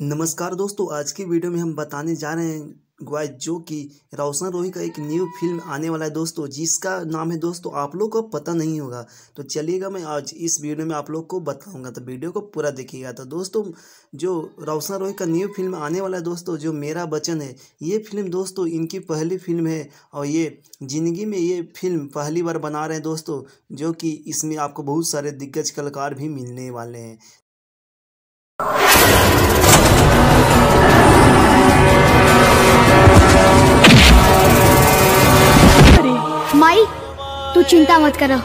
नमस्कार दोस्तों आज की वीडियो में हम बताने जा रहे हैं ग्वाइज जो कि रोशन रोही का एक न्यू फिल्म आने वाला है दोस्तों जिसका नाम है दोस्तों आप लोग को पता नहीं होगा तो चलिएगा मैं आज इस वीडियो में आप लोग को बताऊंगा तो वीडियो को पूरा देखिएगा तो दोस्तों जो रोशन रोही का न्यू फिल्म आने वाला है दोस्तों जो मेरा बचन है ये फिल्म दोस्तों इनकी पहली फिल्म है और ये ज़िंदगी में ये फिल्म पहली बार बना रहे हैं दोस्तों जो कि इसमें आपको बहुत सारे दिग्गज कलाकार भी मिलने वाले हैं माई तू चिंता मत करो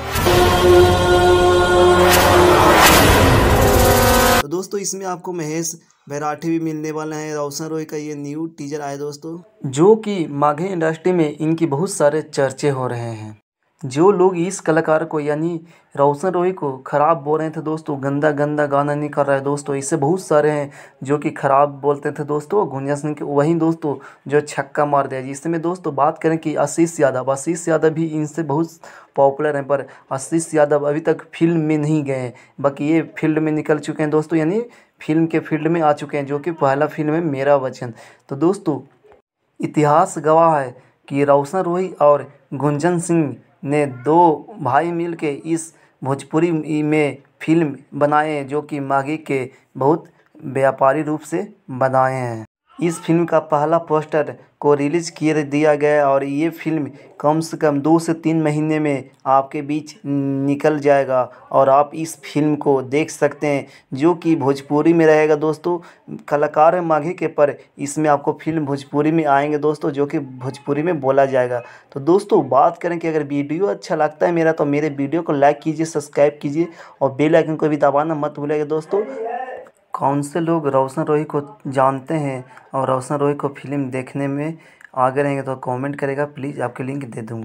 तो दोस्तों इसमें आपको महेश वैराठी भी मिलने वाला है रोशन रोय का ये न्यू टीजर आया दोस्तों जो कि माघे इंडस्ट्री में इनकी बहुत सारे चर्चे हो रहे हैं जो लोग इस कलाकार को यानी रोशन रॉय को ख़राब बोल रहे थे दोस्तों गंदा गंदा गाना नहीं कर रहा है दोस्तों इससे बहुत सारे हैं जो कि ख़राब बोलते थे दोस्तों गुंजा सिंह के वहीं दोस्तों जो छक्का मार दिया मैं दोस्तों बात करें कि आशीष यादव आशीष यादव भी इनसे बहुत पॉपुलर हैं पर आशीष यादव अभी तक फिल्म में नहीं गए हैं बाकी ये फील्ड में निकल चुके हैं दोस्तों यानी फिल्म के फील्ड में आ चुके हैं जो कि पहला फिल्म है मेरा वचन तो दोस्तों इतिहास गवाह है कि रोशन रोही और गुंजन सिंह ने दो भाई मिलके इस भोजपुरी में फिल्म बनाए जो कि माघी के बहुत व्यापारी रूप से बनाए हैं इस फिल्म का पहला पोस्टर को रिलीज़ कर दिया गया और ये फिल्म कम से कम दो से तीन महीने में आपके बीच निकल जाएगा और आप इस फिल्म को देख सकते हैं जो कि भोजपुरी में रहेगा दोस्तों कलाकार है माघी के पर इसमें आपको फिल्म भोजपुरी में आएंगे दोस्तों जो कि भोजपुरी में बोला जाएगा तो दोस्तों बात करें कि अगर वीडियो अच्छा लगता है मेरा तो मेरे वीडियो को लाइक कीजिए सब्सक्राइब कीजिए और बेलाइकन को भी दबाना मत भूलेगा दोस्तों कौन से लोग रोशन रोही को जानते हैं और रोशन रोही को फिल्म देखने में आगे रहेंगे तो कमेंट करेगा प्लीज़ आपके लिंक दे दूँगा